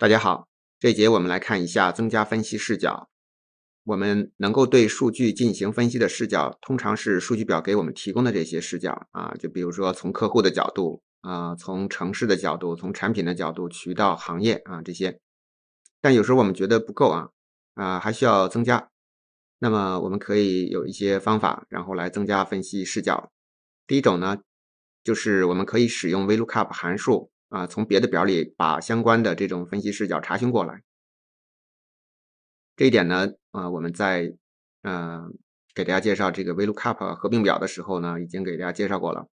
大家好，这节我们来看一下增加分析视角。我们能够对数据进行分析的视角，通常是数据表给我们提供的这些视角啊，就比如说从客户的角度啊，从城市的角度，从产品的角度、渠道、行业啊这些。但有时候我们觉得不够啊啊，还需要增加。那么我们可以有一些方法，然后来增加分析视角。第一种呢，就是我们可以使用 VLOOKUP 函数。啊，从别的表里把相关的这种分析视角查询过来，这一点呢，啊，我们在嗯给大家介绍这个 VLOOKUP 合并表的时候呢，已经给大家介绍过了。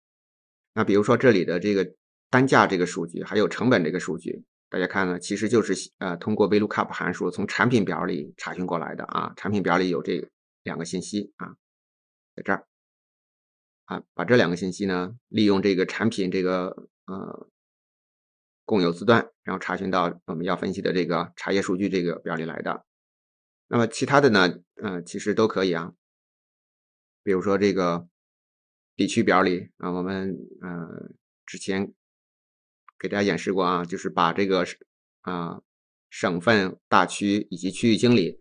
那比如说这里的这个单价这个数据，还有成本这个数据，大家看呢，其实就是呃通过 VLOOKUP 函数从产品表里查询过来的啊。产品表里有这两个信息啊，在这儿啊，把这两个信息呢，利用这个产品这个呃共有字段，然后查询到我们要分析的这个茶叶数据这个表里来的。那么其他的呢？呃，其实都可以啊。比如说这个地区表里啊，我们呃之前给大家演示过啊，就是把这个啊省份、大区以及区域经理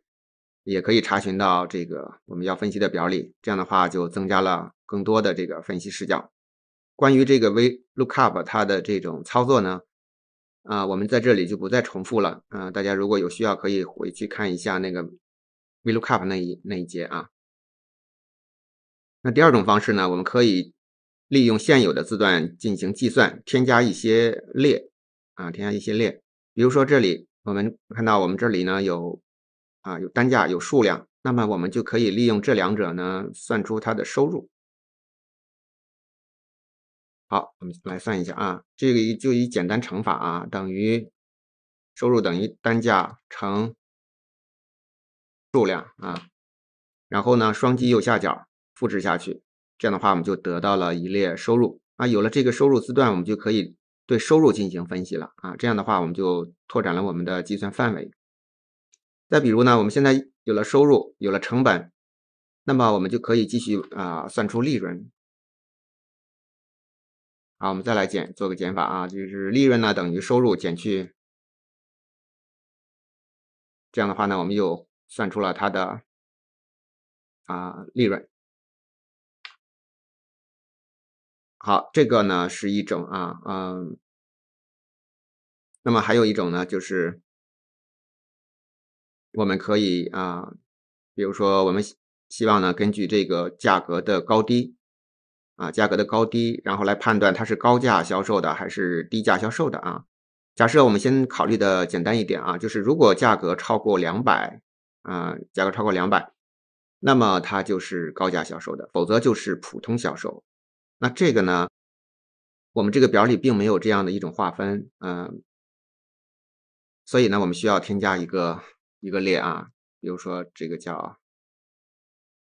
也可以查询到这个我们要分析的表里。这样的话就增加了更多的这个分析视角。关于这个 V Look Up 它的这种操作呢？啊，我们在这里就不再重复了。嗯，大家如果有需要，可以回去看一下那个 v lookup 那一那一节啊。那第二种方式呢，我们可以利用现有的字段进行计算，添加一些列啊，添加一些列。比如说这里，我们看到我们这里呢有啊有单价有数量，那么我们就可以利用这两者呢算出它的收入。好，我们来算一下啊，这个就以简单乘法啊，等于收入等于单价乘数量啊，然后呢，双击右下角复制下去，这样的话我们就得到了一列收入啊，有了这个收入字段，我们就可以对收入进行分析了啊，这样的话我们就拓展了我们的计算范围。再比如呢，我们现在有了收入，有了成本，那么我们就可以继续啊算出利润。好，我们再来减，做个减法啊，就是利润呢等于收入减去。这样的话呢，我们又算出了它的啊利润。好，这个呢是一种啊啊。那么还有一种呢，就是我们可以啊，比如说我们希望呢，根据这个价格的高低。啊，价格的高低，然后来判断它是高价销售的还是低价销售的啊。假设我们先考虑的简单一点啊，就是如果价格超过两百，啊，价格超过两百，那么它就是高价销售的，否则就是普通销售。那这个呢，我们这个表里并没有这样的一种划分，嗯，所以呢，我们需要添加一个一个列啊，比如说这个叫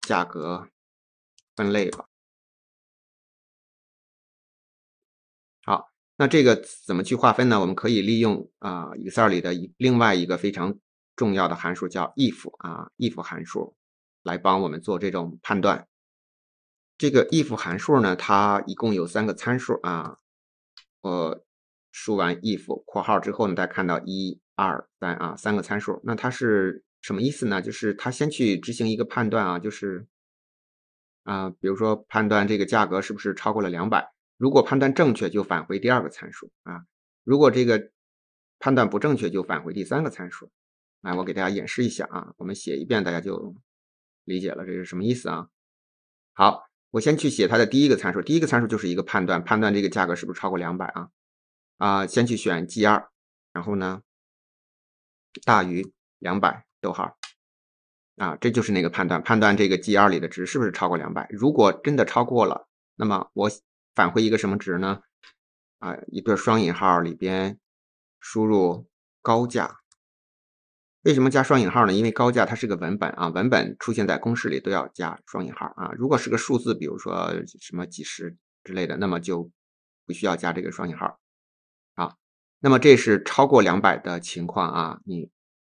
价格分类吧。好，那这个怎么去划分呢？我们可以利用啊 Excel 里的一另外一个非常重要的函数叫 IF 啊 IF 函数来帮我们做这种判断。这个 IF 函数呢，它一共有三个参数啊。我输完 IF 括号之后呢，大家看到一二三啊三个参数。那它是什么意思呢？就是它先去执行一个判断啊，就是啊，比如说判断这个价格是不是超过了两百。如果判断正确，就返回第二个参数啊；如果这个判断不正确，就返回第三个参数。来，我给大家演示一下啊，我们写一遍，大家就理解了这是什么意思啊。好，我先去写它的第一个参数，第一个参数就是一个判断，判断这个价格是不是超过两百啊？啊，先去选 G 二，然后呢，大于两百，逗号啊，这就是那个判断，判断这个 G 二里的值是不是超过两百？如果真的超过了，那么我。返回一个什么值呢？啊，一对双引号里边输入高价。为什么加双引号呢？因为高价它是个文本啊，文本出现在公式里都要加双引号啊。如果是个数字，比如说什么几十之类的，那么就不需要加这个双引号啊。那么这是超过两百的情况啊，你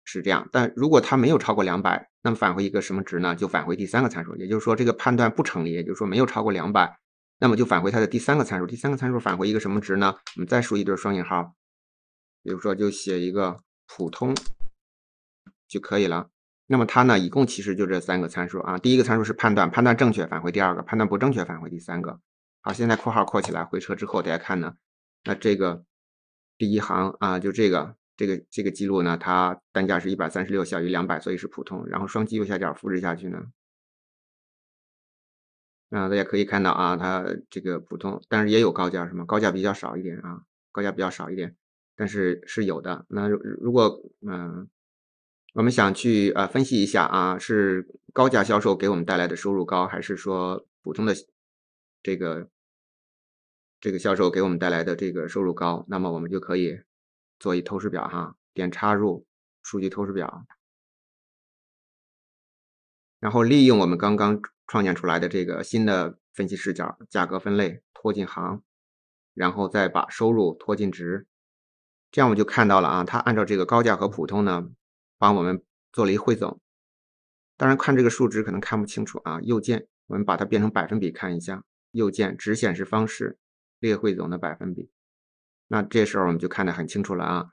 是这样。但如果它没有超过两百，那么返回一个什么值呢？就返回第三个参数，也就是说这个判断不成立，也就是说没有超过两百。那么就返回它的第三个参数，第三个参数返回一个什么值呢？我们再输一对双引号，比如说就写一个普通就可以了。那么它呢，一共其实就这三个参数啊。第一个参数是判断，判断正确返回第二个，判断不正确返回第三个。好，现在括号括起来，回车之后，大家看呢，那这个第一行啊，就这个这个这个记录呢，它单价是一百三十六，小于两百，所以是普通。然后双击右下角复制下去呢。啊，大家可以看到啊，它这个普通，但是也有高价，什么高价比较少一点啊，高价比较少一点，但是是有的。那如果嗯，我们想去啊分析一下啊，是高价销售给我们带来的收入高，还是说普通的这个这个销售给我们带来的这个收入高？那么我们就可以做一透视表哈，点插入数据透视表，然后利用我们刚刚。创建出来的这个新的分析视角，价格分类拖进行，然后再把收入拖进值，这样我就看到了啊。它按照这个高价和普通呢，帮我们做了一汇总。当然看这个数值可能看不清楚啊。右键，我们把它变成百分比看一下。右键，只显示方式，列汇总的百分比。那这时候我们就看得很清楚了啊。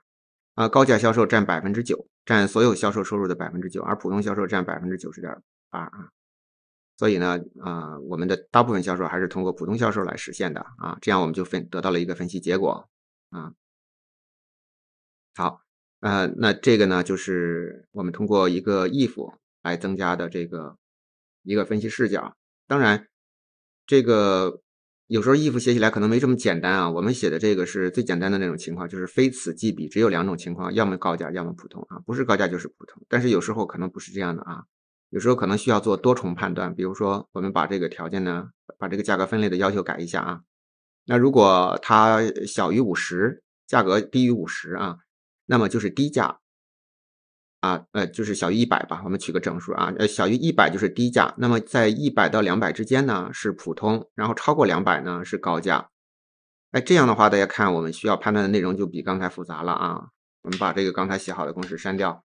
啊，高价销售占百分之九，占所有销售收入的百分之九，而普通销售占百分之九十点八啊。所以呢，啊，我们的大部分销售还是通过普通销售来实现的啊，这样我们就分得到了一个分析结果啊。好，呃，那这个呢，就是我们通过一个 if 来增加的这个一个分析视角。当然，这个有时候 if 写起来可能没这么简单啊。我们写的这个是最简单的那种情况，就是非此即彼，只有两种情况，要么高价，要么普通啊，不是高价就是普通。但是有时候可能不是这样的啊。有时候可能需要做多重判断，比如说我们把这个条件呢，把这个价格分类的要求改一下啊。那如果它小于五十，价格低于五十啊，那么就是低价。啊，呃，就是小于一百吧，我们取个整数啊，呃，小于一百就是低价。那么在一百到两百之间呢是普通，然后超过两百呢是高价。哎，这样的话大家看，我们需要判断的内容就比刚才复杂了啊。我们把这个刚才写好的公式删掉，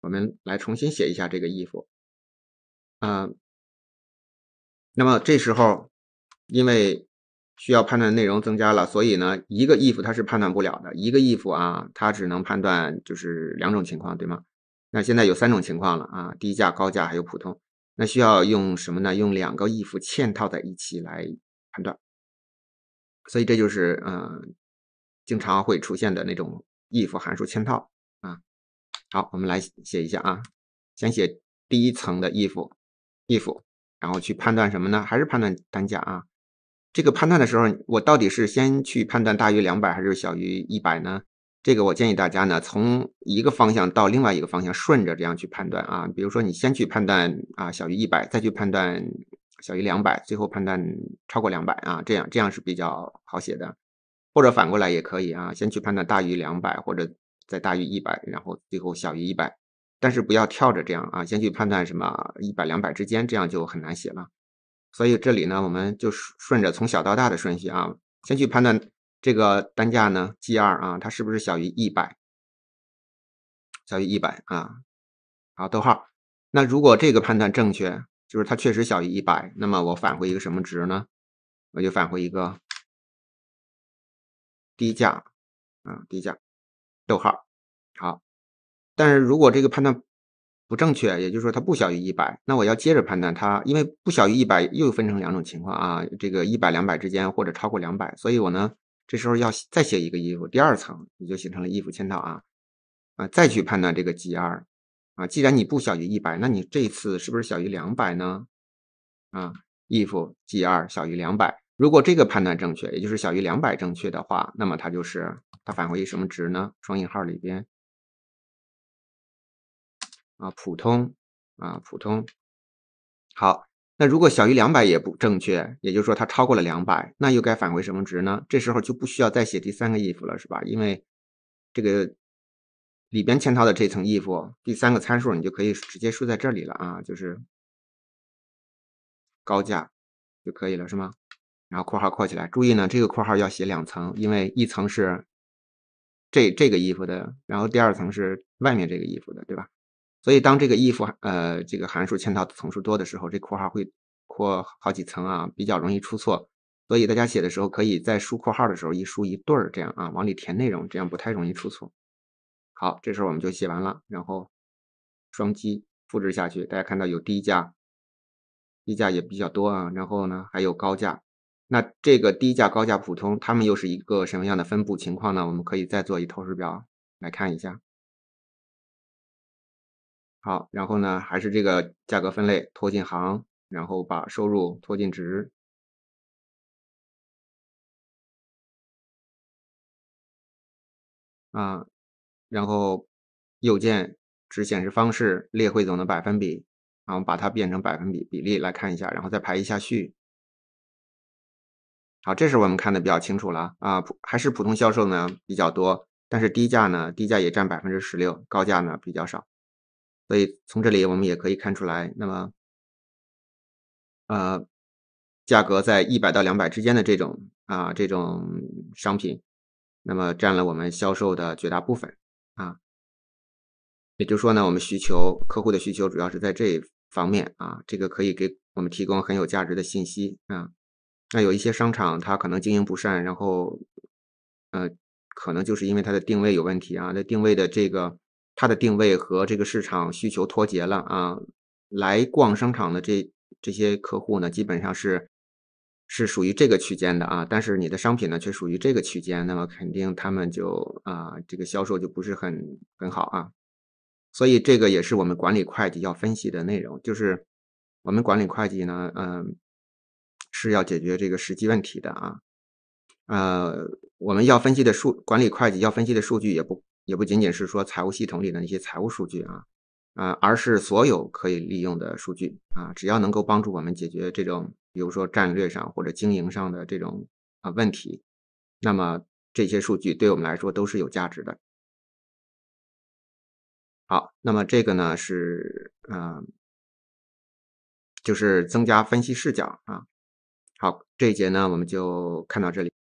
我们来重新写一下这个 if。嗯，那么这时候，因为需要判断内容增加了，所以呢，一个 if 它是判断不了的，一个 if 啊，它只能判断就是两种情况，对吗？那现在有三种情况了啊，低价、高价还有普通，那需要用什么呢？用两个 if 嵌套在一起来判断，所以这就是嗯，经常会出现的那种 if 函数嵌套啊。好，我们来写一下啊，先写第一层的 if。if，然后去判断什么呢？还是判断单价啊？这个判断的时候，我到底是先去判断大于两百还是小于一百呢？这个我建议大家呢，从一个方向到另外一个方向顺着这样去判断啊。比如说你先去判断啊小于一百，再去判断小于两百，最后判断超过两百啊，这样这样是比较好写的，或者反过来也可以啊，先去判断大于两百，或者再大于一百，然后最后小于一百。但是不要跳着这样啊，先去判断什么一百两百之间，这样就很难写了。所以这里呢，我们就顺着从小到大的顺序啊，先去判断这个单价呢 g 二啊，它是不是小于一百？小于一百啊，好，逗号。那如果这个判断正确，就是它确实小于一百，那么我返回一个什么值呢？我就返回一个低价，啊，低价，逗号，好。但是如果这个判断不正确，也就是说它不小于一百，那我要接着判断它，因为不小于一百又分成两种情况啊，这个一百两百之间或者超过两百，所以我呢这时候要再写一个 if，第二层也就形成了 if 嵌套啊，啊再去判断这个 g 二啊，既然你不小于一百，那你这次是不是小于两百呢？啊，if g 二小于两百，如果这个判断正确，也就是小于两百正确的话，那么它就是它返回一什么值呢？双引号里边。啊，普通啊，普通。好，那如果小于两百也不正确，也就是说它超过了两百，那又该返回什么值呢？这时候就不需要再写第三个 if 了，是吧？因为这个里边嵌套的这层 if，第三个参数你就可以直接输在这里了啊，就是高价就可以了，是吗？然后括号括起来，注意呢，这个括号要写两层，因为一层是这这个衣服的，然后第二层是外面这个衣服的，对吧？所以，当这个 if 呃这个函数嵌套层数多的时候，这括号会括好几层啊，比较容易出错。所以大家写的时候，可以在输括号的时候一输一对儿这样啊，往里填内容，这样不太容易出错。好，这时候我们就写完了，然后双击复制下去，大家看到有低价，低价也比较多啊。然后呢，还有高价，那这个低价、高价、普通，它们又是一个什么样的分布情况呢？我们可以再做一透视表来看一下。好，然后呢，还是这个价格分类拖进行，然后把收入拖进值啊，然后右键只显示方式列汇总的百分比啊，我们把它变成百分比比例来看一下，然后再排一下序。好，这时我们看的比较清楚了啊，还是普通销售呢比较多，但是低价呢，低价也占百分之十六，高价呢比较少。所以从这里我们也可以看出来，那么，呃，价格在一百到两百之间的这种啊这种商品，那么占了我们销售的绝大部分啊。也就是说呢，我们需求客户的需求主要是在这方面啊，这个可以给我们提供很有价值的信息啊。那有一些商场它可能经营不善，然后，呃，可能就是因为它的定位有问题啊，那定位的这个。它的定位和这个市场需求脱节了啊！来逛商场的这这些客户呢，基本上是是属于这个区间的啊，但是你的商品呢却属于这个区间，那么肯定他们就啊，这个销售就不是很很好啊。所以这个也是我们管理会计要分析的内容，就是我们管理会计呢，嗯，是要解决这个实际问题的啊。呃，我们要分析的数，管理会计要分析的数据也不。也不仅仅是说财务系统里的那些财务数据啊，啊，而是所有可以利用的数据啊，只要能够帮助我们解决这种，比如说战略上或者经营上的这种啊问题，那么这些数据对我们来说都是有价值的。好，那么这个呢是嗯，就是增加分析视角啊。好，这一节呢我们就看到这里。